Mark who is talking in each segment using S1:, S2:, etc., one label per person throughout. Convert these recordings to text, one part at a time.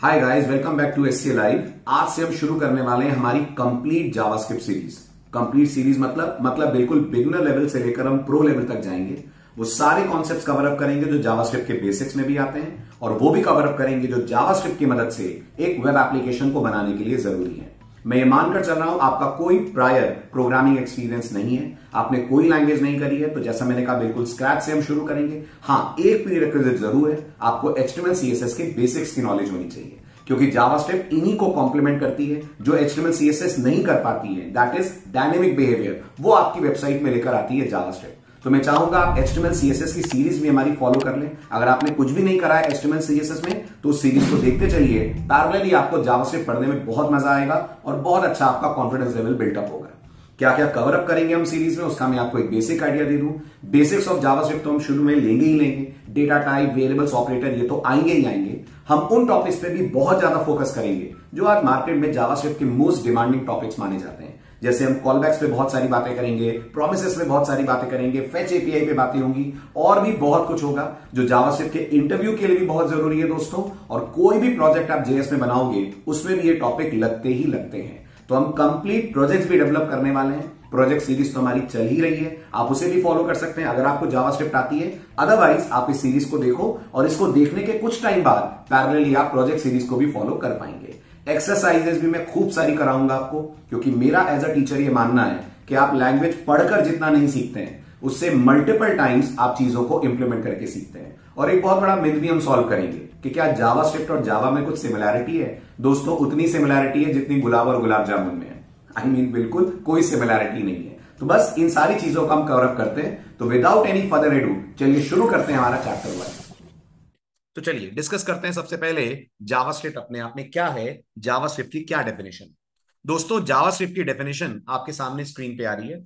S1: hi guys welcome back to SC live आज से हम शुरू करने वाले हैं हमारी complete JavaScript series complete series मतलब मतलब बिल्कुल बिगनर लेवल से लेकर हम प्रो लेवल तक जाएंगे वो सारे कॉन्सेप्ट कवर अप करेंगे जो जावास्क्रिप्ट के बेसिक्स में भी आते हैं और वो भी कवर अप करेंगे जो जावास्क्रिप्ट की मदद से एक वेब एप्लीकेशन को बनाने के लिए जरूरी है मैं ये मानकर चल रहा हूं आपका कोई प्रायर प्रोग्रामिंग एक्सपीरियंस नहीं है आपने कोई लैंग्वेज नहीं करी है तो जैसा मैंने कहा बिल्कुल स्क्रैच से हम शुरू करेंगे हाँ एक प्री रिक्विजिट जरूर है आपको एचटीएमएल सीएसएस के बेसिक्स की नॉलेज होनी चाहिए क्योंकि जावास्क्रिप्ट इन्हीं को कॉम्प्लीमेंट करती है जो एचटीएमएल सीएसएस नहीं कर पाती है दैट इज डायनेमिक बिहेवियर वो आपकी वेबसाइट में लेकर आती है जावास्क्रिप्ट तो मैं चाहूंगा आप एच सीएसएस की सीरीज भी हमारी फॉलो कर लें अगर आपने कुछ भी नहीं करा है एच सीएसएस में तो उस सीरीज को देखते चलिए पैरेलली आपको जावास्क्रिप्ट पढ़ने में बहुत मजा आएगा और बहुत अच्छा आपका कॉन्फिडेंस लेवल बिल्टअप होगा क्या क्या कवर अप करेंगे हम सीरीज में उसका मैं आपको एक बेसिक आइडिया दे दूं बेसिक्स ऑफ जावास्क्रिप्ट तो हम शुरू में लेंगे ही लेंगे डेटा टाइप वेरिएबल्स ऑपरेटर ये तो आएंगे ही आएंगे हम उन टॉपिक्स पे भी बहुत ज्यादा फोकस करेंगे जो आज मार्केट में जावास्क्रिप्ट के मोस्ट डिमांडिंग टॉपिक्स माने जाते हैं जैसे हम कॉलबैक्स पे बहुत सारी बातें करेंगे प्रोमिस पे बहुत सारी बातें करेंगे फेच एपीआई पे बातें होंगी और भी बहुत कुछ होगा जो जावास्क्रिप्ट के इंटरव्यू के लिए भी बहुत जरूरी है दोस्तों और कोई भी प्रोजेक्ट आप जेएस में बनाओगे उसमें भी ये टॉपिक लगते ही लगते हैं तो हम कंप्लीट प्रोजेक्ट भी डेवलप करने वाले हैं प्रोजेक्ट सीरीज तो हमारी चल ही रही है आप उसे भी फॉलो कर सकते हैं अगर आपको जावास्क्रिप्ट आती है अदरवाइज आप इस सीरीज को देखो और इसको देखने के कुछ टाइम बाद पैरेलली आप प्रोजेक्ट सीरीज को भी फॉलो कर पाएंगे एक्सरसाइजेस भी मैं खूब सारी कराऊंगा आपको क्योंकि मेरा एज अ टीचर ये मानना है कि आप लैंग्वेज पढ़कर जितना नहीं सीखते हैं उससे मल्टीपल टाइम्स आप चीजों को इंप्लीमेंट करके सीखते हैं और एक बहुत बड़ा मिथ भी हम सॉल्व करेंगे कि क्या जावा स्क्रिप्ट और जावा में कुछ सिमिलैरिटी है दोस्तों उतनी सिमिलैरिटी है जितनी गुलाब और गुलाब जामुन में है आई I मीन mean, बिल्कुल कोई सिमिलैरिटी नहीं है तो बस इन सारी चीजों का हम कवरअप करते हैं तो विदाउट एनी फर्दर एडू चलिए शुरू करते हैं हमारा चैप्टर वन तो चलिए डिस्कस करते हैं सबसे पहले जावास्क्रिप्ट अपने आप में क्या है जावास्क्रिप्ट की क्या डेफिनेशन दोस्तों जावास्क्रिप्ट की डेफिनेशन आपके सामने स्क्रीन पे आ रही है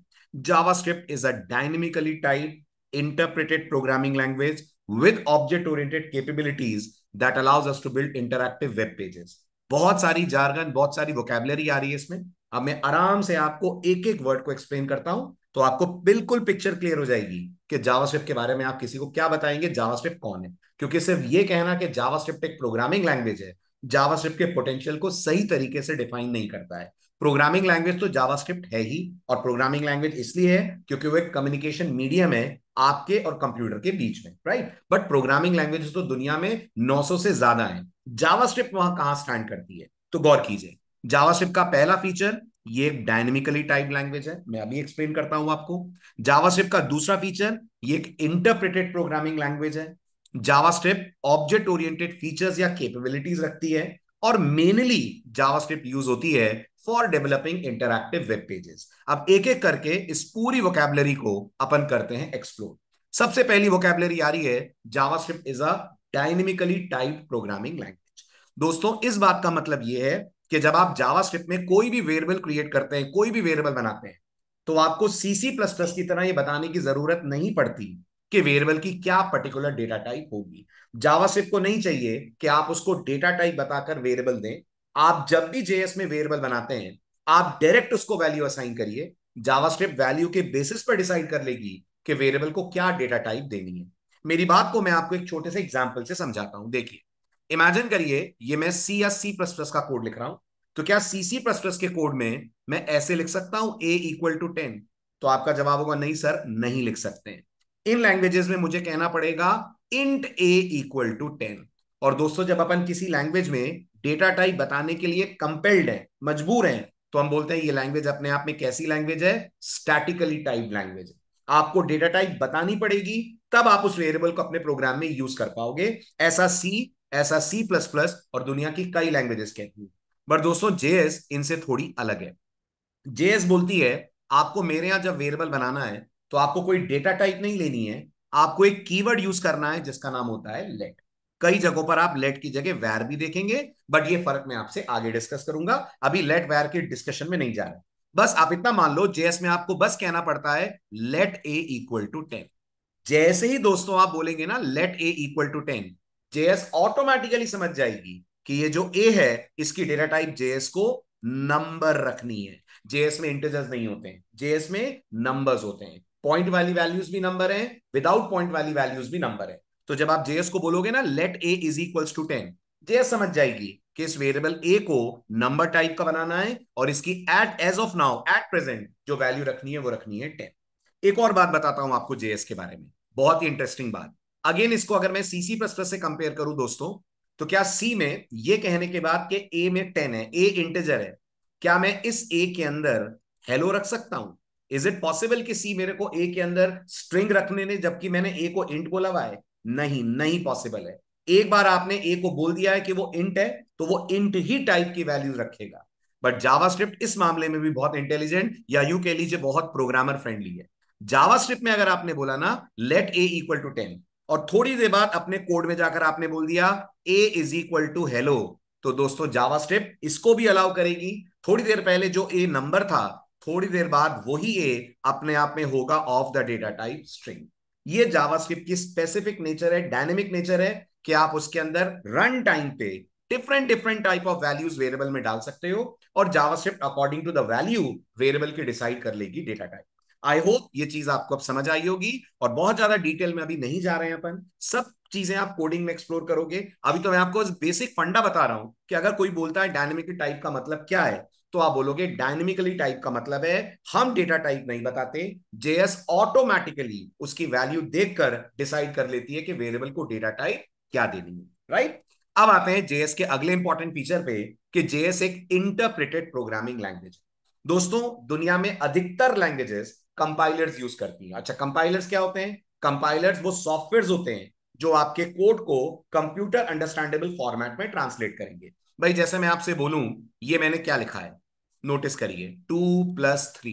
S1: JavaScript is a dynamically type interpreted programming language with object oriented capabilities that allows us to build interactive web pages बहुत सारी जारगन बहुत सारी वोकेबलरी आ रही है इसमें अब मैं आराम से आपको एक एक वर्ड को एक्सप्लेन करता हूं तो आपको बिल्कुल पिक्चर क्लियर हो जाएगी कि जावास्क्रिप्ट के बारे में आप किसी को क्या बताएंगे जावास्क्रिप्ट कौन है क्योंकि सिर्फ ये कहना कि जावास्क्रिप्ट एक प्रोग्रामिंग लैंग्वेज है जावास्क्रिप्ट के पोटेंशियल को सही तरीके से डिफाइन नहीं करता है प्रोग्रामिंग लैंग्वेज तो जावास्क्रिप्ट है ही और प्रोग्रामिंग लैंग्वेज इसलिए है क्योंकि वो एक कम्युनिकेशन मीडियम है आपके और कंप्यूटर के बीच में राइट बट प्रोग्रामिंग लैंग्वेज तो दुनिया में 900 से ज्यादा है जावास्क्रिप्ट वहां कहां स्टैंड करती है तो गौर कीजिए जावास्क्रिप्ट का पहला फीचर ये डायनेमिकली टाइप लैंग्वेज है मैं अभी एक्सप्लेन करता हूं आपको जावास्क्रिप्ट का दूसरा फीचर ये एक इंटरप्रेटेड प्रोग्रामिंग लैंग्वेज है जावास्क्रिप्ट ऑब्जेक्ट ओरिएंटेड फीचर्स या कैपेबिलिटीज रखती है और मेनली जावास्क्रिप्ट यूज होती है for developing interactive web pages अब एक एक करके इस पूरी वोकेबलरी को अपन करते हैं एक्सप्लोर सबसे पहली वोकेबलरी आ रही है JavaScript is a dynamically type programming language दोस्तों इस बात का मतलब यह है कि जब आप जावा में कोई भी वेरिएबल क्रिएट करते हैं कोई भी वेरिएबल बनाते हैं तो आपको सीसी प्लस प्लस की तरह ये बताने की जरूरत नहीं पड़ती कि वेरिएबल की क्या पर्टिकुलर डेटा टाइप होगी जावा को नहीं चाहिए कि आप उसको डेटा टाइप बताकर वेरिएबल दें आप जब भी जेएस में वेरिएबल बनाते हैं आप डायरेक्ट उसको वैल्यू असाइन करिए जावा वैल्यू के बेसिस पर डिसाइड कर लेगी कि वेरिएबल को क्या डेटा टाइप देनी है मेरी बात को मैं आपको एक छोटे से एग्जाम्पल से समझाता हूं देखिए इमेजिन करिए ये मैं सी या सी प्लस प्लस का कोड लिख रहा हूं तो क्या सी सी प्लस प्लस के कोड में मैं ऐसे लिख सकता हूं ए इक्वल टू टेन तो आपका जवाब होगा नहीं सर नहीं लिख सकते इन लैंग्वेजेस में मुझे कहना पड़ेगा int a equal to ten और दोस्तों जब अपन किसी लैंग्वेज में डेटा टाइप बताने के लिए कंपेल्ड है मजबूर है तो हम बोलते हैं ये लैंग्वेज अपने आप में कैसी लैंग्वेज है स्टैटिकली टाइप लैंग्वेज आपको डेटा टाइप बतानी पड़ेगी तब आप उस वेरिएबल को अपने प्रोग्राम में यूज कर पाओगे ऐसा सी ऐसा सी प्लस प्लस और दुनिया की कई लैंग्वेजेस कहती है बट दोस्तों जेएस इनसे थोड़ी अलग है जेएस बोलती है आपको मेरे यहां जब वेरिएबल बनाना है तो आपको कोई डेटा टाइप नहीं लेनी है आपको एक कीवर्ड यूज करना है जिसका नाम होता है लेट कई जगहों पर आप लेट की जगह वैर भी देखेंगे बट ये फर्क मैं आपसे आगे डिस्कस करूंगा अभी लेट वैर के डिस्कशन में नहीं जा रहा बस आप इतना मान लो जेएस में आपको बस कहना पड़ता है let a equal to ten जैसे ही दोस्तों आप बोलेंगे ना let a equal to ten JS automatically समझ जाएगी कि ये जो ए है इसकी डेटा टाइप जेएस को नंबर रखनी है जेएस में इंटेजर्स नहीं होते हैं जेएस में नंबर्स होते हैं पॉइंट वाली वैल्यूज भी नंबर है विदाउट पॉइंट वाली वैल्यूज भी नंबर है तो जब आप जेएस को बोलोगे ना let a is equal to ten JS समझ जाएगी कि इस वेरिएबल ए को नंबर टाइप का बनाना है और इसकी at as of now at present जो वैल्यू रखनी है वो रखनी है टेन एक और बात बताता हूं आपको जेएस के बारे में बहुत ही इंटरेस्टिंग बात अगेन इसको अगर मैं सीसी प्लस प्लस से कंपेयर करूं दोस्तों तो क्या सी में ये कहने के बाद कि ए में टेन है ए इंटेजर है क्या मैं इस ए के अंदर हेलो रख सकता हूं इज इट पॉसिबल कि सी मेरे को ए के अंदर स्ट्रिंग रखने ने जबकि मैंने ए को इंट बोला हुआ है नहीं नहीं पॉसिबल है एक बार आपने ए को बोल दिया है कि वो इंट है तो वो इंट ही टाइप की वैल्यू रखेगा बट जावास्क्रिप्ट इस मामले में भी बहुत इंटेलिजेंट या यू कह लीजिए बहुत प्रोग्रामर फ्रेंडली है जावास्क्रिप्ट में अगर आपने बोला ना let a equal to ten और थोड़ी देर बाद अपने कोड में जाकर आपने बोल दिया a is equal to hello तो दोस्तों जावा इसको भी अलाउ करेगी थोड़ी देर पहले जो ए नंबर था थोड़ी देर बाद वही ए अपने आप में होगा of the data type string ये जावास्क्रिप्ट की स्पेसिफिक नेचर है डायनेमिक नेचर है कि आप उसके अंदर रन टाइम पे different different type of values variable में डाल सकते हो और JavaScript according to the value variable की डिसाइड कर लेगी डेटा टाइप आई होप ये चीज आपको अब समझ आई होगी और बहुत ज्यादा डिटेल में अभी नहीं जा रहे हैं अपन सब चीजें आप कोडिंग में एक्सप्लोर करोगे अभी तो मैं आपको बेसिक फंडा बता रहा हूं कि अगर कोई बोलता है डायनेमिक टाइप का मतलब क्या है तो आप बोलोगे डायनेमिकली टाइप का मतलब है हम डेटा टाइप नहीं बताते जेएस ऑटोमेटिकली उसकी वैल्यू देखकर डिसाइड कर लेती है कि वेरिएबल को डेटा टाइप क्या देनी है राइट अब आते हैं जेएस के अगले इंपॉर्टेंट फीचर पे कि जेएस एक इंटरप्रेटेड प्रोग्रामिंग लैंग्वेज दोस्तों दुनिया में अधिकतर लैंग्वेजेस कंपाइलर्स यूज करती हैं अच्छा कंपाइलर्स क्या होते हैं कंपाइलर्स वो सॉफ्टवेयर होते हैं जो आपके कोड को कंप्यूटर अंडरस्टैंडेबल फॉर्मेट में ट्रांसलेट करेंगे भाई जैसे मैं आपसे बोलू ये मैंने क्या लिखा है नोटिस करिए टू प्लस थ्री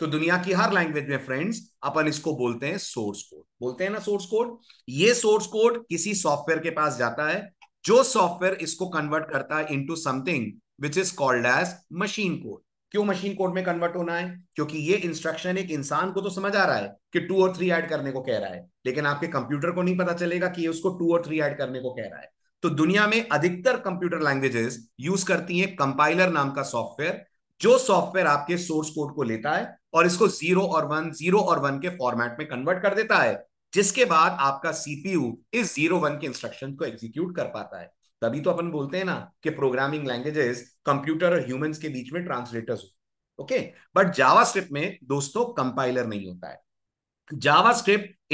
S1: तो दुनिया की हर लैंग्वेज में फ्रेंड्स अपन इसको बोलते हैं सोर्स कोड बोलते हैं ना सोर्स कोड ये सोर्स कोड किसी सॉफ्टवेयर के पास जाता है जो सॉफ्टवेयर इसको कन्वर्ट करता है into something which is called as machine code क्यों मशीन कोड में कन्वर्ट होना है क्योंकि ये इंस्ट्रक्शन एक इंसान को तो समझ आ रहा है कि टू और थ्री ऐड करने को कह रहा है लेकिन आपके कंप्यूटर को नहीं पता चलेगा कि ये उसको टू और थ्री ऐड करने को कह रहा है तो दुनिया में अधिकतर कंप्यूटर लैंग्वेजेस यूज करती है कंपाइलर नाम का सॉफ्टवेयर जो सॉफ्टवेयर आपके सोर्स कोड को लेता है और इसको जीरो और वन जीरो और वन के फॉर्मेट में कन्वर्ट कर देता है जिसके बाद आपका सीपीयू इस जीरो वन के इंस्ट्रक्शन को एग्जीक्यूट कर पाता है तभी तो अपन बोलते हैं ना कि प्रोग्रामिंग लैंग्वेजेस कंप्यूटर और ह्यूम के बीच में ट्रांसलेटर्स हो ओके बट जावा में दोस्तों कंपाइलर नहीं होता है जावा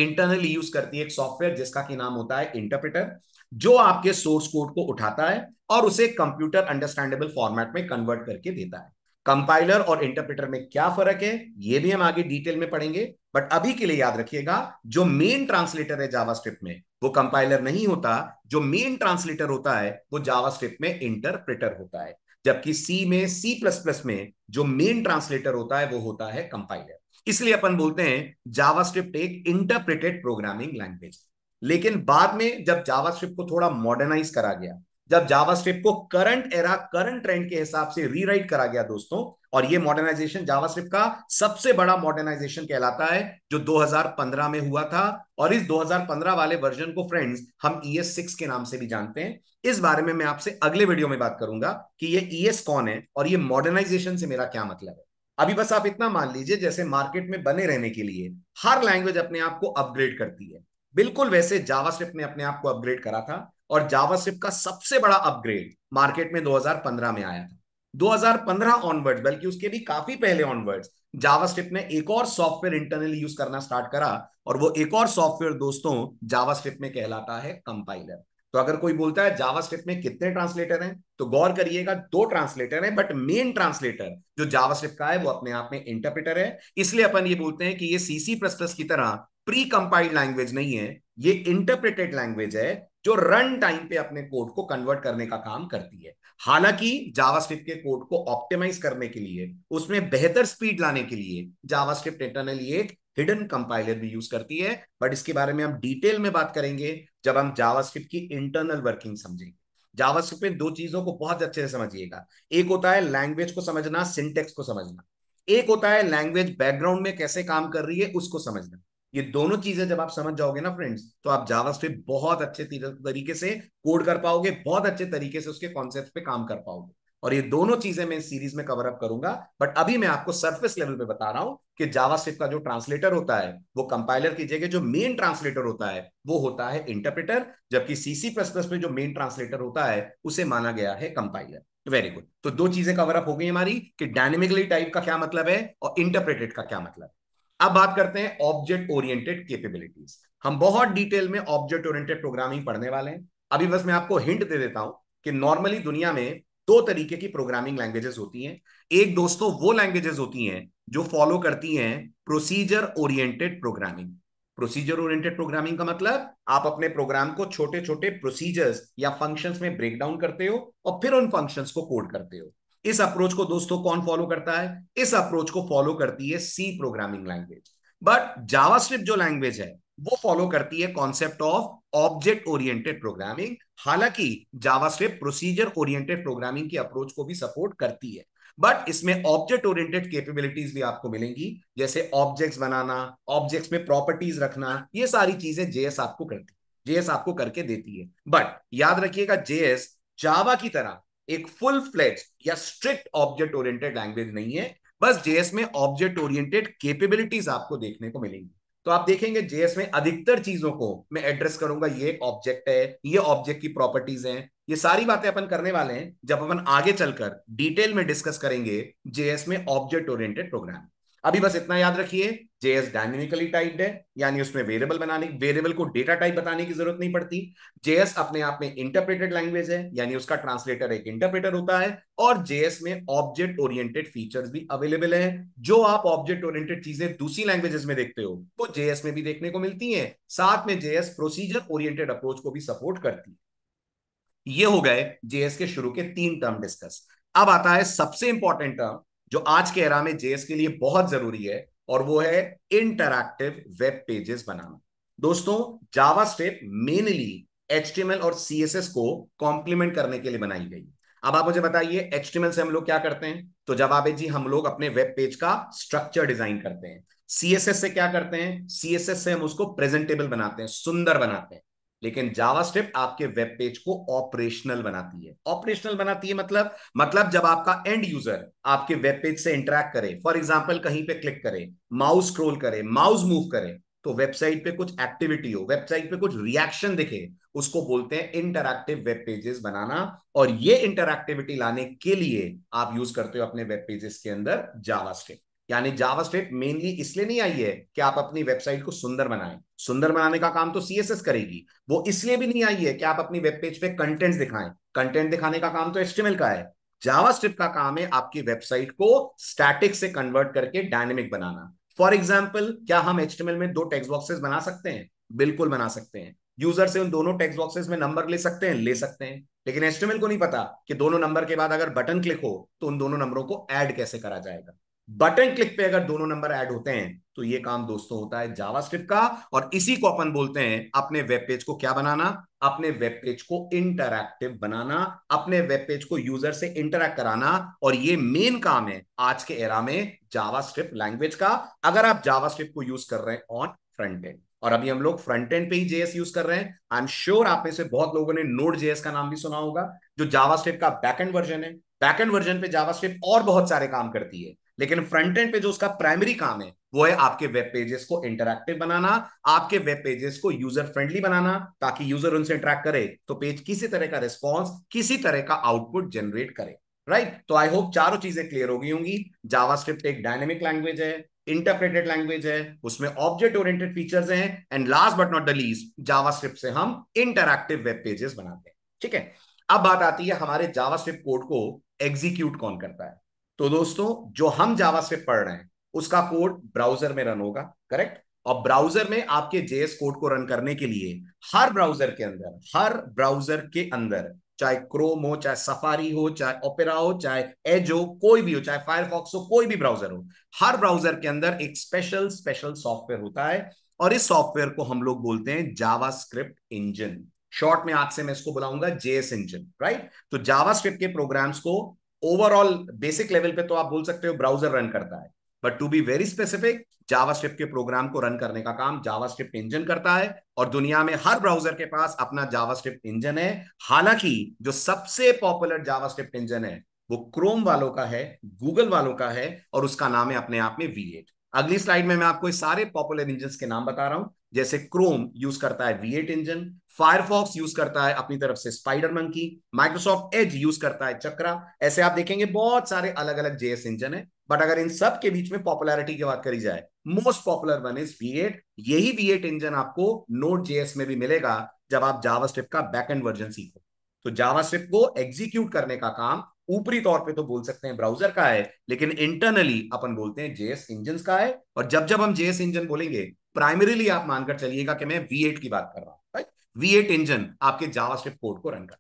S1: इंटरनली यूज करती है एक सॉफ्टवेयर जिसका की नाम होता है इंटरप्रेटर जो आपके सोर्स कोड को उठाता है और उसे कंप्यूटर अंडरस्टैंडेबल फॉर्मेट में कन्वर्ट करके देता है कंपाइलर और इंटरप्रेटर में क्या फर्क है ये भी हम आगे डिटेल में पढ़ेंगे बट अभी के लिए याद रखिएगा जो मेन ट्रांसलेटर है जावास्क्रिप्ट में वो कंपाइलर नहीं होता जो मेन ट्रांसलेटर होता है वो जावास्क्रिप्ट में इंटरप्रेटर होता है जबकि सी में सी प्लस प्लस में जो मेन ट्रांसलेटर होता है वो होता है कंपाइलर इसलिए अपन बोलते हैं जावास्क्रिप्ट एक इंटरप्रेटेड प्रोग्रामिंग लैंग्वेज लेकिन बाद में जब जावास्क्रिप्ट को थोड़ा मॉडर्नाइज करा गया जब जावास्क्रिप्ट को करंट एरा करंट ट्रेंड के हिसाब से रीराइट करा गया दोस्तों और ये मॉडर्नाइजेशन जावास्क्रिप्ट का सबसे बड़ा मॉडर्नाइजेशन कहलाता है जो 2015 में हुआ था और इस 2015 वाले वर्जन को फ्रेंड्स हम ई e सिक्स के नाम से भी जानते हैं इस बारे में मैं आपसे अगले वीडियो में बात करूंगा कि ये ई e कौन है और ये मॉडर्नाइजेशन से मेरा क्या मतलब है अभी बस आप इतना मान लीजिए जैसे मार्केट में बने रहने के लिए हर लैंग्वेज अपने आप को अपग्रेड करती है बिल्कुल वैसे जावास्क्रिप्ट ने अपने आप को अपग्रेड करा था और जावास्क्रिप्ट का सबसे बड़ा अपग्रेड मार्केट में 2015 में आया था 2015 ऑनवर्ड्स बल्कि उसके भी काफी पहले ऑनवर्ड्स जावास्क्रिप्ट ने एक और सॉफ्टवेयर इंटरनली यूज करना स्टार्ट करा और वो एक और सॉफ्टवेयर दोस्तों जावास्क्रिप्ट में कहलाता है कंपाइलर तो अगर कोई बोलता है जावास्क्रिप्ट में कितने ट्रांसलेटर हैं तो गौर करिएगा दो ट्रांसलेटर हैं बट मेन ट्रांसलेटर जो जावास्क्रिप्ट का है वो अपने आप में इंटरप्रेटर है इसलिए अपन ये बोलते हैं कि ये सीसी प्लस प्लस की तरह प्री कंपाइल्ड लैंग्वेज नहीं है ये इंटरप्रेटेड लैंग्वेज है जो रन टाइम पे अपने कोड को कन्वर्ट करने का काम करती है हालांकि जावास्क्रिप्ट के कोड को ऑप्टिमाइज करने के लिए उसमें बेहतर स्पीड लाने के लिए जावास्क्रिप्ट इंटरनली एक हिडन कंपाइलर भी यूज करती है बट इसके बारे में हम डिटेल में बात करेंगे जब हम जावास्क्रिप्ट की इंटरनल वर्किंग समझेंगे जावास्क्रिप्ट में दो चीजों को बहुत अच्छे से समझिएगा एक होता है लैंग्वेज को समझना सिंटेक्स को समझना एक होता है लैंग्वेज बैकग्राउंड में कैसे काम कर रही है उसको समझना ये दोनों चीजें जब आप समझ जाओगे ना फ्रेंड्स तो आप जावास्क्रिप्ट बहुत अच्छे तरीके से कोड कर पाओगे बहुत अच्छे तरीके से उसके कॉन्सेप्ट पे काम कर पाओगे और ये दोनों चीजें मैं इस सीरीज में कवर अप करूंगा बट अभी मैं आपको सरफेस लेवल पे बता रहा हूं कि जावास्क्रिप्ट का जो ट्रांसलेटर होता है वो कंपाइलर की जगह जो मेन ट्रांसलेटर होता है वो होता है इंटरप्रेटर जबकि सीसी प्लस प्लस में जो मेन ट्रांसलेटर होता है उसे माना गया है कंपाइलर वेरी गुड तो दो चीजें कवर अप हो गई हमारी कि डायनेमिकली टाइप का क्या मतलब है और इंटरप्रेटेड का क्या मतलब है अब बात करते हैं ऑब्जेक्ट ओरिएंटेड केपेबिलिटीज हम बहुत डिटेल में ऑब्जेक्ट ओरिएंटेड प्रोग्रामिंग पढ़ने वाले हैं अभी बस मैं आपको हिंट दे देता हूं कि नॉर्मली दुनिया में दो तरीके की प्रोग्रामिंग लैंग्वेजेस होती हैं एक दोस्तों वो लैंग्वेजेस होती हैं जो फॉलो करती हैं procedure oriented programming procedure oriented programming का मतलब आप अपने प्रोग्राम को छोटे छोटे प्रोसीजर्स या फंक्शंस में ब्रेक डाउन करते हो और फिर उन फंक्शंस को कोड करते हो इस अप्रोच को दोस्तों कौन फॉलो करता है इस अप्रोच को फॉलो करती है C programming language but JavaScript जो लैंग्वेज है वो फॉलो करती है concept of object oriented programming हालांकि जावास्क्रिप्ट प्रोसीजर ओरिएंटेड प्रोग्रामिंग की अप्रोच को भी सपोर्ट करती है बट इसमें ऑब्जेक्ट ओरिएंटेड कैपेबिलिटीज भी आपको मिलेंगी जैसे ऑब्जेक्ट्स बनाना ऑब्जेक्ट्स में प्रॉपर्टीज रखना ये सारी चीजें जेएस आपको करती जेएस आपको करके देती है बट याद रखिएगा जेएस जावा की तरह एक फुल फ्लेज या स्ट्रिक्ट ऑब्जेक्ट ओरिएंटेड लैंग्वेज नहीं है बस जेएस में ऑब्जेक्ट ओरिएंटेड केपेबिलिटीज आपको देखने को मिलेंगी तो आप देखेंगे जेएस में अधिकतर चीजों को मैं एड्रेस करूंगा ये ऑब्जेक्ट है ये ऑब्जेक्ट की प्रॉपर्टीज हैं ये सारी बातें अपन करने वाले हैं जब अपन आगे चलकर डिटेल में डिस्कस करेंगे जेएस में ऑब्जेक्ट ओरिएंटेड प्रोग्राम अभी बस इतना याद रखिए जेएस डायनेमिकली टाइप्ड है यानी उसमें वेरिएबल बनाने वेरिएबल को डेटा टाइप बताने की जरूरत नहीं पड़ती जेएस अपने आप में इंटरप्रेटेड लैंग्वेज है यानी उसका ट्रांसलेटर एक इंटरप्रेटर होता है और जेएस में ऑब्जेक्ट ओरिएंटेड फीचर्स भी अवेलेबल है जो आप ऑब्जेक्ट ओरिएंटेड चीजें दूसरी लैंग्वेजेस में देखते हो वो तो जेएस में भी देखने को मिलती है साथ में जेएस प्रोसीजर ओरिएंटेड अप्रोच को भी सपोर्ट करती है ये हो गए जेएस के शुरू के तीन टर्म डिस्कस अब आता है सबसे इंपॉर्टेंट टर्म जो आज के एरा में जेएस के लिए बहुत जरूरी है और वो है इंटरक्टिव वेब पेजेस बनाना दोस्तों जावा स्टेप मेनली एच और सीएसएस को कॉम्प्लीमेंट करने के लिए बनाई गई अब आप मुझे बताइए एच से हम लोग क्या करते हैं तो जवाब जी हम लोग अपने वेब पेज का स्ट्रक्चर डिजाइन करते हैं सीएसएस से क्या करते हैं सीएसएस से हम उसको प्रेजेंटेबल बनाते हैं सुंदर बनाते हैं लेकिन जावास्क्रिप्ट आपके वेब पेज को ऑपरेशनल बनाती है ऑपरेशनल बनाती है मतलब मतलब जब आपका एंड यूजर आपके वेब पेज से इंटरेक्ट करे फॉर एग्जाम्पल कहीं पे क्लिक करे माउस स्क्रोल करे माउस मूव करे तो वेबसाइट पे कुछ एक्टिविटी हो वेबसाइट पे कुछ रिएक्शन दिखे उसको बोलते हैं इंटरक्टिव वेब पेजेस बनाना और ये इंटरक्टिविटी लाने के लिए आप यूज करते हो अपने वेब पेजेस के अंदर जावास्क्रिप्ट यानी जावा स्क्रिप्ट मेनली इसलिए नहीं आई है कि आप अपनी वेबसाइट को सुंदर बनाएं सुंदर बनाने का काम तो सीएसएस करेगी वो इसलिए भी नहीं आई है कि आप अपनी वेब पेज पे कंटेंट दिखाएं कंटेंट दिखाने का काम तो एस्टिमेल का है जावा स्क्रिप्ट का काम है आपकी वेबसाइट को स्टैटिक से कन्वर्ट करके डायनेमिक बनाना फॉर एग्जाम्पल क्या हम एस्टिमेल में दो टेक्सट बॉक्सेस बना सकते हैं बिल्कुल बना सकते हैं यूजर से उन दोनों टेक्स्ट बॉक्सेस में नंबर ले सकते हैं ले सकते हैं लेकिन एस्टिमेल को नहीं पता कि दोनों नंबर के बाद अगर बटन क्लिक हो तो उन दोनों नंबरों को ऐड कैसे करा जाएगा बटन क्लिक पे अगर दोनों नंबर ऐड होते हैं तो ये काम दोस्तों होता है जावास्क्रिप्ट का और इसी को अपन बोलते हैं अपने वेब पेज को क्या बनाना अपने वेब पेज को इंटरैक्टिव बनाना अपने वेब पेज को यूजर से इंटरैक्ट कराना और ये मेन काम है आज के एरा में जावास्क्रिप्ट लैंग्वेज का अगर आप जावास्क्रिप्ट को यूज कर रहे हैं ऑन फ्रंट एंड और अभी हम लोग फ्रंट एंड पे ही जेएस यूज कर रहे हैं आई एम श्योर आप में से बहुत लोगों ने नोट जेएस का नाम भी सुना होगा जो जावास्क्रिप्ट का बैकएंड वर्जन है बैकएंड वर्जन पे जावास्क्रिप्ट और बहुत सारे काम करती है लेकिन फ्रंट एंड पे जो उसका प्राइमरी काम है वो है आपके वेब पेजेस को इंटरक्टिव बनाना आपके वेब पेजेस को यूजर फ्रेंडली बनाना ताकि यूजर उनसे इंटरेक्ट करे तो पेज किसी तरह का रिस्पॉन्स किसी तरह का आउटपुट जनरेट करे राइट तो आई होप चारों चीजें क्लियर हो गई होंगी जावास्क्रिप्ट एक डायनेमिक लैंग्वेज है इंटरप्रेटेड लैंग्वेज है उसमें ऑब्जेक्ट ओरिएंटेड फीचर्स हैं and last but not the least JavaScript से हम इंटरक्टिव वेब पेजेस बनाते हैं ठीक है अब बात आती है हमारे जावास्क्रिप्ट कोड को एग्जीक्यूट कौन करता है तो दोस्तों जो हम जावा से पढ़ रहे हैं उसका कोड ब्राउजर में रन होगा करेक्ट और ब्राउजर में आपके जेएस कोड को रन करने के लिए हर ब्राउजर के अंदर हर ब्राउजर के अंदर चाहे क्रोम हो चाहे सफारी हो चाहे ओपेरा हो चाहे एज हो कोई भी हो चाहे फायरफॉक्स हो कोई भी ब्राउजर हो हर ब्राउजर के अंदर एक स्पेशल स्पेशल सॉफ्टवेयर होता है और इस सॉफ्टवेयर को हम लोग बोलते हैं जावा स्क्रिप्ट इंजन शॉर्ट में आज से मैं इसको बुलाऊंगा जेएस इंजन राइट तो जावास्क्रिप्ट के प्रोग्राम्स को ओवरऑल बेसिक लेवल पे तो आप बोल सकते हो ब्राउजर रन करता है but to be very specific JavaScript के प्रोग्राम को रन करने का काम जावास्क्रिप्ट इंजन करता है और दुनिया में हर ब्राउजर के पास अपना जावास्क्रिप्ट इंजन है हालांकि जो सबसे पॉपुलर जावास्क्रिप्ट इंजन है वो क्रोम वालों का है गूगल वालों का है और उसका नाम है अपने आप में वी एट अगली स्लाइड में मैं आपको सारे पॉपुलर इंजन के नाम बता रहा हूं जैसे क्रोम यूज करता है वी इंजन फायरफॉक्स यूज करता है अपनी तरफ से SpiderMonkey Microsoft Edge use करता है चक्रा ऐसे आप देखेंगे बहुत सारे अलग अलग जेएस इंजन है बट अगर इन सब के बीच में पॉपुलैरिटी की बात करी जाए most popular one is V यही वी इंजन आपको नोट जेएस में भी मिलेगा जब आप जावा का बैक एंड वर्जन सीखो तो जावा को एग्जीक्यूट करने का काम ऊपरी तौर पे तो बोल सकते हैं ब्राउजर का है लेकिन इंटरनली अपन बोलते हैं जेएस इंजन का है और जब जब हम जेएस इंजन बोलेंगे प्राइमरीली आप मानकर चलिएगा कि मैं वी की बात कर रहा हूं राइट वी इंजन आपके जावा कोड को रन कर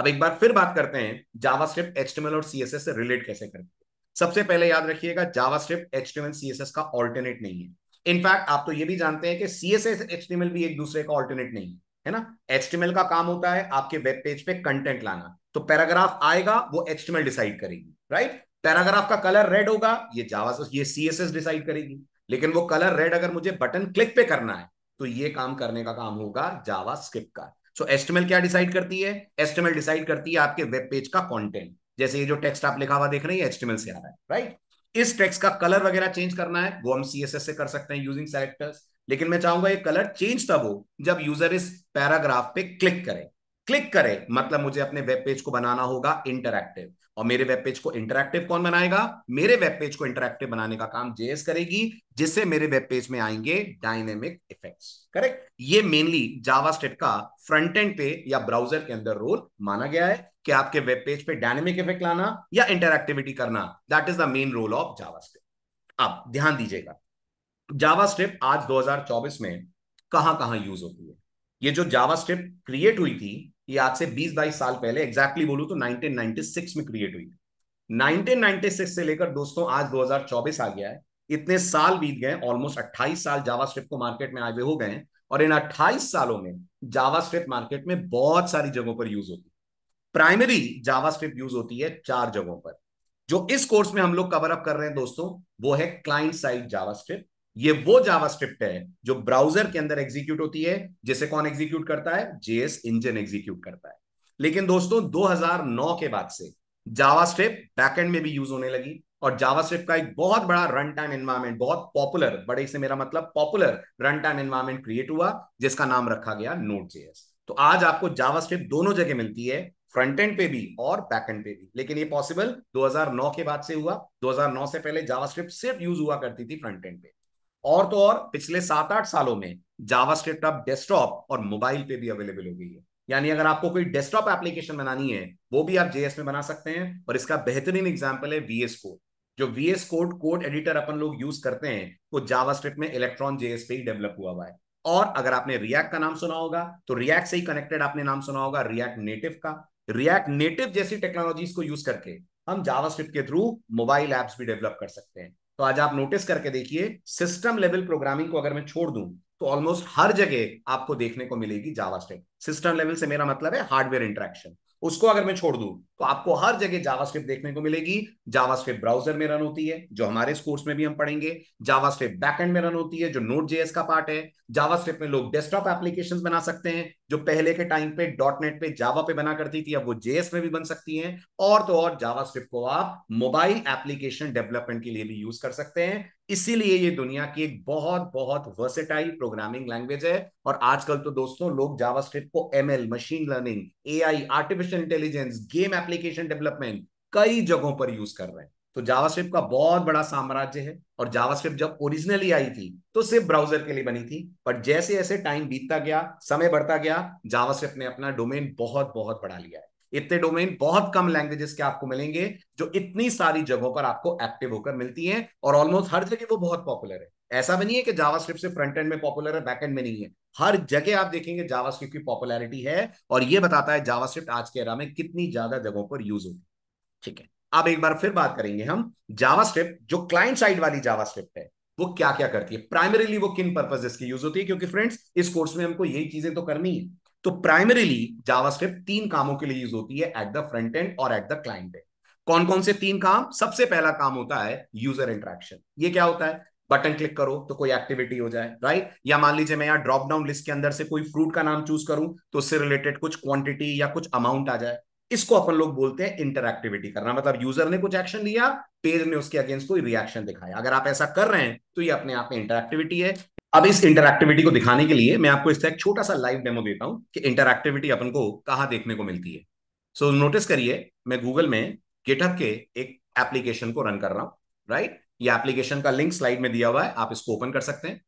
S1: अब एक बार फिर बात करते हैं जावास्क्रिप्ट एचटीएमएल और सीएसएस से रिलेट कैसे करते हैं सबसे पहले याद रखिएगा जावास्क्रिप्ट एचटीएमएल सीएसएस का ऑल्टरनेट नहीं है इनफैक्ट आप तो ये भी जानते हैं कि सीएसएस एचटीएमएल भी एक दूसरे का ऑल्टरनेट नहीं है है ना एचटीएमएल का काम होता है आपके वेब पेज पे कंटेंट लाना तो पैराग्राफ आएगा वो एक्सटीमल डिसाइड करेगी राइट पैराग्राफ का कलर रेड होगा ये जावा ये सीएसएस डिसाइड करेगी लेकिन वो कलर रेड अगर मुझे बटन क्लिक पे करना है तो ये काम करने का काम होगा जावा स्क्रिप्ट का सो so, एस्टिमेल क्या डिसाइड करती है एस्टिमेल डिसाइड करती है आपके वेब पेज का कंटेंट जैसे ये जो टेक्स्ट आप लिखा हुआ देख रहे हैं एस्टिमेल से आ रहा है राइट इस टेक्स्ट का कलर वगैरह चेंज करना है वो हम सीएसएस से कर सकते हैं यूजिंग सेलेक्टर्स लेकिन मैं चाहूंगा ये कलर चेंज तब हो जब यूजर इस पैराग्राफ पे क्लिक करें क्लिक करें मतलब मुझे अपने वेब पेज को बनाना होगा इंटरक्टिव और मेरे वेब पेज को इंटरक्टिव कौन बनाएगा मेरे वेब पेज को इंटरक्टिव बनाने का काम जेएस करेगी जिससे मेरे वेब पेज में आएंगे डायनेमिक इफेक्ट्स करेक्ट ये मेनली जावास्क्रिप्ट का फ्रंट एंड पे या ब्राउजर के अंदर रोल माना गया है कि आपके वेब पेज पे डायनेमिक इफेक्ट लाना या इंटरक्टिविटी करना that is the main role of JavaScript आप ध्यान दीजिएगा जावास्क्रिप्ट आज 2024 में कहां कहां यूज होती है ये जो जावास्क्रिप्ट क्रिएट हुई थी ये आज से 20 बाईस साल पहले एग्जैक्टली बोलू तो 1996 में क्रिएट हुई 1996 से लेकर दोस्तों आज 2024 आ गया है इतने साल बीत गए ऑलमोस्ट 28 साल जावा को मार्केट में आए हुए हो गए और इन 28 सालों में जावा मार्केट में बहुत सारी जगहों पर यूज होती है प्राइमरी जावा स्ट्रिप यूज होती है चार जगहों पर जो इस कोर्स में हम लोग कवर अप कर रहे हैं दोस्तों वो है क्लाइंट साइड जावा ये वो जावास्क्रिप्ट है जो ब्राउजर के अंदर एग्जीक्यूट होती है जिसे कौन एग्जीक्यूट करता है जेएस इंजन एग्जीक्यूट करता है लेकिन दोस्तों 2009 के बाद से जावास्क्रिप्ट बैकएंड में भी यूज होने लगी और जावास्क्रिप्ट का एक बहुत बड़ा रन टाइम एनवायरमेंट बहुत पॉपुलर बड़े से मेरा मतलब popular run time environment create हुआ जिसका नाम रखा गया नोट जेएस तो आज आपको जावास्क्रिप्ट दोनों जगह मिलती है फ्रंट एंड पे भी और बैक एंड पे भी लेकिन ये पॉसिबल 2009 के बाद से हुआ 2009 से पहले जावास्क्रिप्ट सिर्फ यूज हुआ करती थी फ्रंट एंड पे और तो और पिछले सात आठ सालों में जावा स्ट्रिप्ट अब डेस्कटॉप और मोबाइल पे भी अवेलेबल हो गई है यानी अगर आपको कोई डेस्कटॉप एप्लीकेशन बनानी है वो भी आप जेएस में बना सकते हैं और इसका बेहतरीन एग्जाम्पल है वीएस कोड जो वीएस कोड कोड एडिटर अपन लोग यूज करते हैं वो जावा में इलेक्ट्रॉन जेएस पे ही डेवलप हुआ हुआ है और अगर आपने रियक्ट का नाम सुना होगा तो रियक्ट से ही कनेक्टेड आपने नाम सुना होगा रियक्ट नेटिव का रियक्ट नेटिव जैसी टेक्नोलॉजीज को यूज करके हम जावास्क्रिप्ट के थ्रू मोबाइल एप्स भी डेवलप कर सकते हैं तो आज आप नोटिस करके देखिए सिस्टम लेवल प्रोग्रामिंग को अगर मैं छोड़ दूं तो ऑलमोस्ट हर जगह आपको देखने को मिलेगी जावा स्टेट सिस्टम लेवल से मेरा मतलब है हार्डवेयर इंटरेक्शन उसको अगर मैं छोड़ दू तो आपको हर जगह जावास्क्रिप्ट देखने को मिलेगी जावास्क्रिप्ट ब्राउजर में रन होती है जो हमारे कोर्स में भी हम पढ़ेंगे जावास्क्रिप्ट बैकएंड में रन होती है जो नोट जेएस का पार्ट है जावास्क्रिप्ट में लोग डेस्कटॉप एप्लीकेशंस बना सकते हैं जो पहले के टाइम पे डॉट नेट पे जावा पे बना करती थी अब वो जेएस में भी बन सकती है और तो और जावा को आप मोबाइल एप्लीकेशन डेवलपमेंट के लिए भी यूज कर सकते हैं इसीलिए ये दुनिया की एक बहुत बहुत वर्सेटाइल प्रोग्रामिंग लैंग्वेज है और आजकल तो दोस्तों लोग जावास्क्रिप्ट को ML machine learning AI artificial intelligence game application development कई जगहों पर यूज कर रहे हैं तो जावास्क्रिप्ट का बहुत बड़ा साम्राज्य है और जावास्क्रिप्ट जब ओरिजिनली आई थी तो सिर्फ ब्राउजर के लिए बनी थी पर जैसे जैसे टाइम बीतता गया समय बढ़ता गया जावास्क्रिप्ट ने अपना डोमेन बहुत बहुत बढ़ा लिया है इतने डोमेन बहुत कम लैंग्वेजेस के आपको मिलेंगे जो इतनी सारी जगहों पर आपको एक्टिव होकर मिलती हैं और ऑलमोस्ट हर जगह वो बहुत पॉपुलर है ऐसा भी नहीं है कि जावा से फ्रंट एंड में पॉपुलर है बैक एंड में नहीं है हर जगह आप देखेंगे जावा की पॉपुलैरिटी है और ये बताता है जावा आज के एरा में कितनी ज्यादा जगहों पर यूज होगी ठीक है अब एक बार फिर बात करेंगे हम जावा जो क्लाइंट साइड वाली जावा है वो क्या क्या करती है प्राइमरीली वो किन पर्पजेस की यूज होती है क्योंकि फ्रेंड्स इस कोर्स में हमको यही चीजें तो करनी है तो प्राइमरीली जावास्क्रिप्ट तीन कामों के लिए यूज होती है एट द फ्रंट एंड और एट द क्लाइंट एंड कौन कौन से तीन काम सबसे पहला काम होता है यूजर इंट्रैक्शन ये क्या होता है बटन क्लिक करो तो कोई एक्टिविटी हो जाए राइट या मान लीजिए मैं यहाँ ड्रॉप डाउन लिस्ट के अंदर से कोई फ्रूट का नाम चूज करूं तो उससे रिलेटेड कुछ क्वांटिटी या कुछ अमाउंट आ जाए इसको अपन लोग बोलते हैं इंटरक्टिविटी करना मतलब यूजर ने कुछ एक्शन लिया पेज ने उसके अगेंस्ट कोई रिएक्शन दिखाया अगर आप ऐसा कर रहे हैं तो ये अपने आप में इंटरक्टिविटी है अब इस इंटरक्टिविटी को दिखाने के लिए मैं आपको इसका एक छोटा सा लाइव डेमो देता हूं कि इंटरक्टिविटी अपन को कहा देखने को मिलती है सो so, नोटिस करिए मैं गूगल में गिटहब के एक एप्लीकेशन को रन कर रहा हूं राइट ये एप्लीकेशन का लिंक स्लाइड में दिया हुआ है आप इसको ओपन कर सकते हैं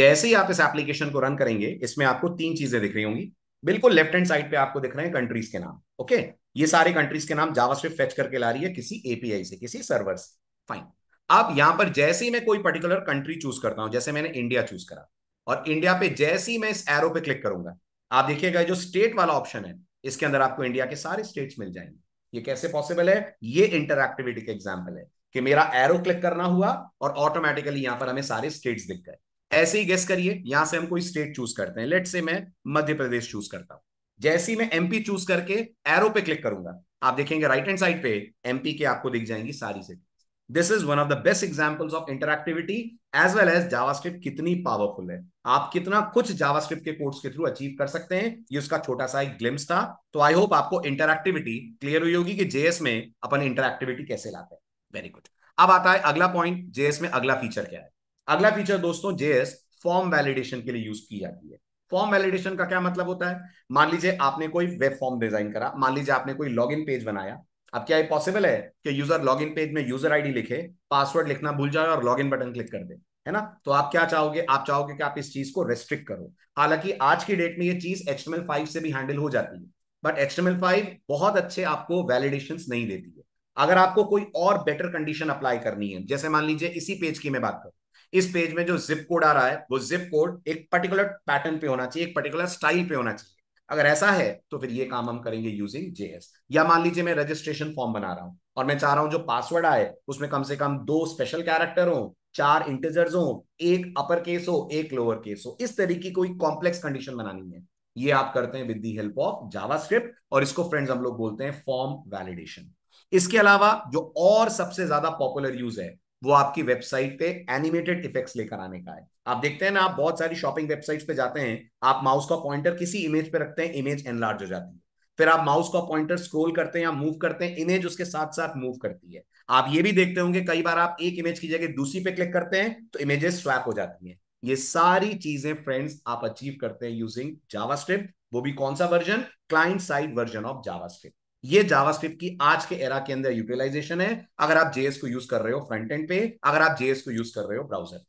S1: जैसे ही आप इस एप्लीकेशन को रन करेंगे इसमें आपको तीन चीजें दिख रही होंगी बिल्कुल लेफ्ट हैंड साइड पे आपको दिख रहे हैं कंट्रीज के नाम ओके ये सारे कंट्रीज के नाम जावास्क्रिप्ट फेच करके ला रही है किसी एपीआई से किसी सर्वर से फाइन अब यहां पर जैसे ही मैं कोई पर्टिकुलर कंट्री चूज करता हूं जैसे मैंने इंडिया चूज करा और इंडिया पे जैसे ही मैं इस एरो पे क्लिक करूंगा आप देखिएगा जो स्टेट वाला ऑप्शन है इसके अंदर आपको इंडिया के सारे स्टेट्स मिल जाएंगे ये कैसे पॉसिबल है ये इंटरक्टिविटी का एग्जाम्पल है कि मेरा एरो क्लिक करना हुआ और ऑटोमेटिकली यहां पर हमें सारे स्टेट्स दिख गए ऐसे ही गेस करिए यहां से हम कोई स्टेट चूज करते हैं लेट से मैं मध्य प्रदेश चूज करता हूं जैसे ही मैं एमपी चूज करके एरो पे क्लिक करूंगा आप देखेंगे राइट हैंड साइड पे एमपी के आपको दिख जाएंगी सारी city this is one of the best examples of interactivity as well as JavaScript कितनी पावरफुल है आप कितना कुछ जावास्क्रिप्ट के कोर्स के थ्रू अचीव कर सकते हैं ये उसका छोटा सा एक ग्लिम्स था तो आई होप आपको इंटरक्टिविटी क्लियर हुई होगी कि जेएस में अपन इंटरक्टिविटी कैसे लाते हैं वेरी गुड अब आता है अगला पॉइंट जेएस में अगला फीचर क्या है अगला फीचर दोस्तों जेएस फॉर्म वैलिडेशन के लिए यूज की जाती है फॉर्म वैलिडेशन का क्या मतलब होता है मान लीजिए आपने कोई वेब फॉर्म डिजाइन करा मान लीजिए आपने कोई लॉग पेज बनाया अब क्या ये पॉसिबल है कि यूजर लॉग इन पेज में यूजर आईडी लिखे पासवर्ड लिखना भूल जाए और लॉग इन बटन क्लिक कर दे है ना तो आप क्या चाहोगे आप चाहोगे कि आप इस चीज को रेस्ट्रिक्ट करो हालांकि आज की डेट में ये चीज एक्सटमल फाइव से भी हैंडल हो जाती है बट एक्सटमल फाइव बहुत अच्छे आपको वैलिडेशन नहीं देती है अगर आपको कोई और बेटर कंडीशन अप्लाई करनी है जैसे मान लीजिए इसी पेज की मैं बात करूं इस पेज में जो जिप कोड आ रहा है वो जिप कोड एक पर्टिकुलर पैटर्न पे होना चाहिए एक पर्टिकुलर स्टाइल पे होना चाहिए अगर ऐसा है तो फिर ये काम हम करेंगे यूजिंग जेएस या मान लीजिए मैं रजिस्ट्रेशन फॉर्म बना रहा हूं और मैं चाह रहा हूं जो पासवर्ड आए उसमें कम से कम दो स्पेशल कैरेक्टर हो चार इंटीजर्स हो एक अपर केस हो एक लोअर केस हो इस तरीके की कोई कॉम्प्लेक्स कंडीशन बनानी है ये आप करते हैं with the help of JavaScript और इसको फ्रेंड्स हम लोग बोलते हैं फॉर्म वैलिडेशन इसके अलावा जो और सबसे ज्यादा पॉपुलर यूज है वो आपकी वेबसाइट पे एनिमेटेड इफेक्ट्स लेकर आने का है आप देखते हैं ना आप बहुत सारी शॉपिंग वेबसाइट्स पे जाते हैं आप माउस का पॉइंटर किसी इमेज पे रखते हैं इमेज एनलार्ज हो जाती है फिर आप माउस का पॉइंटर स्क्रोल करते हैं या मूव करते हैं इमेज उसके साथ साथ मूव करती है आप ये भी देखते होंगे कई बार आप एक इमेज की जगह दूसरी पे क्लिक करते हैं तो इमेजेस स्वैप हो जाती है ये सारी चीजें फ्रेंड्स आप अचीव करते हैं यूजिंग जावा वो भी कौन सा version client side version of JavaScript ये जावास्क्रिप्ट की आज के एरा के अंदर यूटिलाइजेशन है अगर आप जेएस को यूज कर रहे हो फ्रंट एंड पे अगर आप जेएस को यूज कर रहे हो ब्राउजर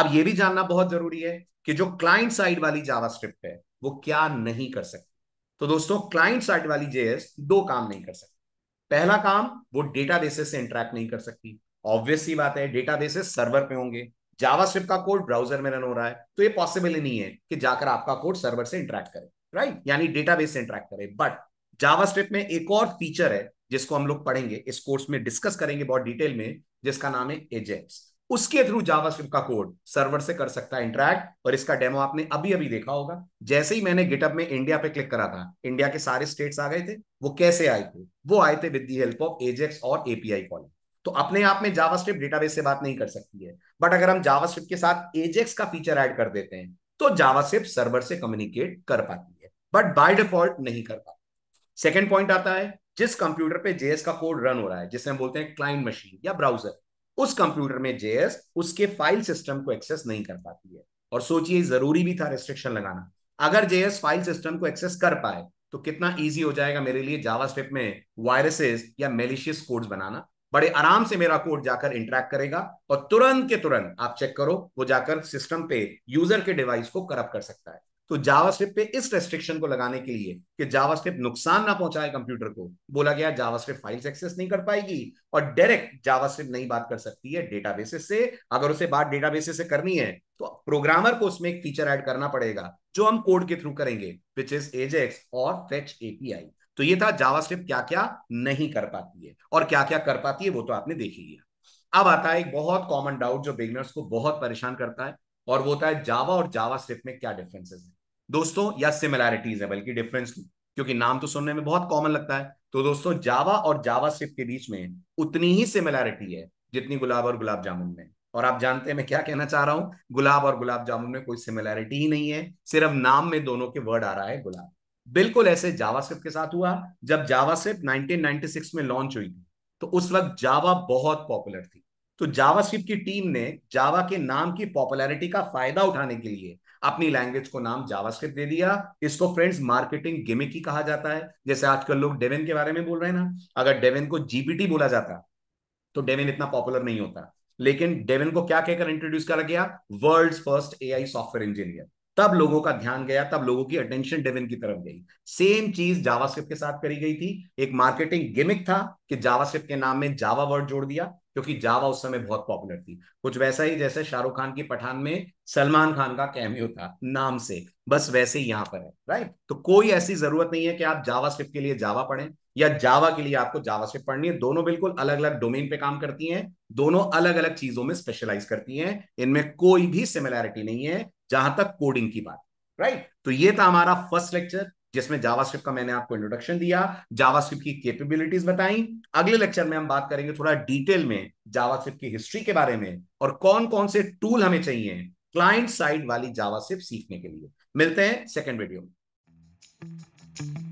S1: अब ये भी जानना बहुत जरूरी है कि जो क्लाइंट साइड वाली जावास्क्रिप्ट है वो क्या नहीं कर सकती तो दोस्तों क्लाइंट साइड वाली जेएस दो काम नहीं कर सकती पहला काम वो डेटा बेसिस से इंटरेक्ट नहीं कर सकती ऑब्वियस ही बात है डेटा बेसिस सर्वर पे होंगे जावास्क्रिप्ट का कोड ब्राउजर में रन हो रहा है तो ये पॉसिबल ही नहीं है कि जाकर आपका कोड सर्वर से इंटरेक्ट करे राइट यानी डेटाबेस से इंटरेक्ट करे बट जावास्क्रिप्ट में एक और फीचर है जिसको हम लोग पढ़ेंगे इस कोर्स में डिस्कस करेंगे बहुत डिटेल में जिसका नाम है एजेक्स उसके थ्रू जावास्क्रिप्ट का कोड सर्वर से कर सकता है इंटरैक्ट और इसका डेमो आपने अभी अभी देखा होगा जैसे ही मैंने गिटअप में इंडिया पे क्लिक करा था इंडिया के सारे स्टेट्स आ गए थे वो कैसे आए थे वो आए थे with the help of AJAX और एपीआई कॉलिंग तो अपने आप में जावास्क्रिप्ट डेटाबेस से बात नहीं कर सकती है बट अगर हम जावास्क्रिप्ट के साथ एजेक्स का फीचर ऐड कर देते हैं तो जावास्क्रिप्ट सर्वर से कम्युनिकेट कर पाती है बट बाय डिफॉल्ट नहीं कर पाती सेकेंड पॉइंट आता है जिस कंप्यूटर पे जेएस का कोड रन हो रहा है जिसे हम बोलते हैं क्लाइंट मशीन या ब्राउजर उस कंप्यूटर में जेएस उसके फाइल सिस्टम को एक्सेस नहीं कर पाती है और सोचिए जरूरी भी था रेस्ट्रिक्शन लगाना अगर जेएस फाइल सिस्टम को एक्सेस कर पाए तो कितना इजी हो जाएगा मेरे लिए जावास्क्रिप्ट में वायरसेस या मेलिशियस कोड्स बनाना बड़े आराम से मेरा कोड जाकर इंटरेक्ट करेगा और तुरंत के तुरंत आप चेक करो वो जाकर सिस्टम पे यूजर के डिवाइस को करप कर सकता है तो जावास्क्रिप्ट पे इस रेस्ट्रिक्शन को लगाने के लिए कि जावास्क्रिप्ट नुकसान ना पहुंचाए कंप्यूटर को बोला गया जावास्क्रिप्ट फाइल्स एक्सेस नहीं कर पाएगी और डायरेक्ट जावास्क्रिप्ट नहीं बात कर सकती है बेसिस से अगर उसे बात बेसिस से करनी है तो प्रोग्रामर को उसमें एक फीचर ऐड करना पड़ेगा जो हम कोड के थ्रू करेंगे विच इज एजेक्स और फेच एपीआई तो ये था जावास्क्रिप्ट क्या क्या नहीं कर पाती है और क्या क्या कर पाती है वो तो आपने देख लिया अब आता है एक बहुत कॉमन डाउट जो बिगनर्स को बहुत परेशान करता है और वो होता है जावा और जावा में क्या डिफरेंसेस है दोस्तों या सिमिलैरिटीज है बल्कि डिफरेंस की क्योंकि नाम तो सुनने में बहुत कॉमन लगता है तो दोस्तों जावा और जावा सिप के बीच में उतनी ही सिमिलैरिटी है जितनी गुलाब और गुलाब जामुन में और आप जानते हैं मैं क्या कहना चाह रहा हूं गुलाब और गुलाब जामुन में कोई सिमिलैरिटी ही नहीं है सिर्फ नाम में दोनों के वर्ड आ रहा है गुलाब बिल्कुल ऐसे जावासिप के साथ हुआ जब जावासिप 1996 में लॉन्च हुई थी तो उस वक्त जावा बहुत पॉपुलर थी तो जावासिप की टीम ने जावा के नाम की पॉपुलैरिटी का फायदा उठाने के लिए अपनी लैंग्वेज को नाम जावास्क्रिप्ट दे दिया इसको फ्रेंड्स मार्केटिंग गिमिक ही कहा जाता है जैसे आजकल लोग डेवन के बारे में बोल रहे हैं ना अगर डेवन को जीपीटी बोला जाता तो डेवन इतना पॉपुलर नहीं होता लेकिन डेवन को क्या कहकर इंट्रोड्यूस करा गया world first AI software engineer तब लोगों का ध्यान गया तब लोगों की अटेंशन डेविन की तरफ गई सेम चीज जावास्क्रिप्ट के साथ करी गई थी एक मार्केटिंग गिमिक था कि जावास्क्रिप्ट के नाम में जावा वर्ड जोड़ दिया क्योंकि जावा उस समय बहुत पॉपुलर थी कुछ वैसा ही जैसे शाहरुख खान की पठान में सलमान खान का कैमियो था नाम से बस वैसे ही यहां पर है राइट तो कोई ऐसी जरूरत नहीं है कि आप जावा के लिए जावा पढ़ें या जावा के लिए आपको जावा पढ़नी है दोनों बिल्कुल अलग अलग डोमेन पे काम करती हैं दोनों अलग अलग चीजों में स्पेशलाइज करती हैं इनमें कोई भी सिमिलैरिटी नहीं है जहां तक कोडिंग की बात राइट तो ये था हमारा फर्स्ट लेक्चर जिसमें जावास्क्रिप्ट का मैंने आपको इंट्रोडक्शन दिया जावास्क्रिप्ट की कैपेबिलिटीज बताई अगले लेक्चर में हम बात करेंगे थोड़ा डिटेल में जावास्क्रिप्ट की हिस्ट्री के बारे में और कौन कौन से टूल हमें चाहिए क्लाइंट साइड वाली जावास्क्रिप्ट सीखने के लिए मिलते हैं सेकेंड वीडियो में